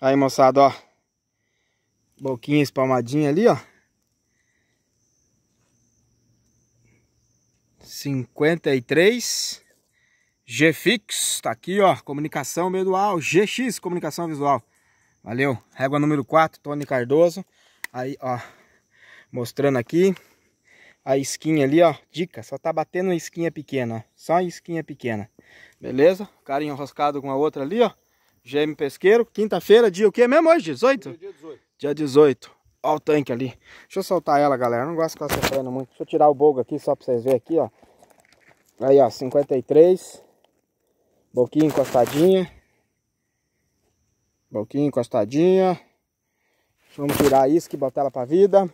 Aí, moçada, ó. Boquinha espalmadinha ali, ó. 53 GFix, tá aqui, ó, comunicação visual GX, comunicação visual. Valeu. Régua número 4, Tony Cardoso. Aí, ó, mostrando aqui a esquinha ali, ó. Dica, só tá batendo uma esquinha pequena, ó. Só uma esquinha pequena. Beleza? Carinho enroscado com a outra ali, ó. GM é Pesqueiro, quinta-feira, dia o que mesmo hoje? 18? Dia 18. Dia 18. Olha o tanque ali. Deixa eu soltar ela, galera. Eu não gosto que ela sofrendo muito. Deixa eu tirar o bogo aqui só pra vocês verem aqui, ó. Aí, ó, 53. Boquinha encostadinha. Boquinha encostadinha. Vamos tirar isso que botar ela pra vida.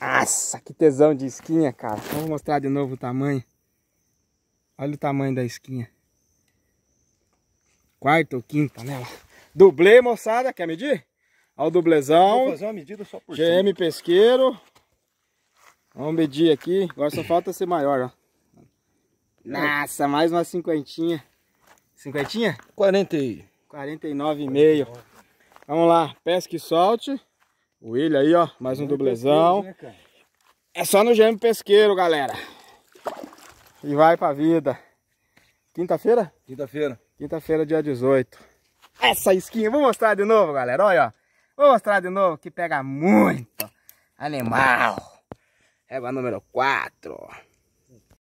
Nossa, que tesão de esquinha, cara. Vamos mostrar de novo o tamanho. Olha o tamanho da esquinha quarta ou quinta nela. Né, Dublê, moçada, quer medir? Olha o dublezão. Vou fazer uma medida só por GM cima. pesqueiro. Vamos medir aqui. Agora só falta ser maior, ó. Nossa, mais uma cinquentinha. Cinquentinha? Quarenta e... nove e meio. Vamos lá, pesca e solte. O William aí, ó, mais um é dublezão. Pesqueiro, né, é só no GM pesqueiro, galera. E vai pra vida. Quinta-feira? Quinta-feira. Quinta-feira, dia 18. Essa isquinha, vou mostrar de novo, galera. Olha, ó. Vou mostrar de novo que pega muito. Animal. Régua número 4.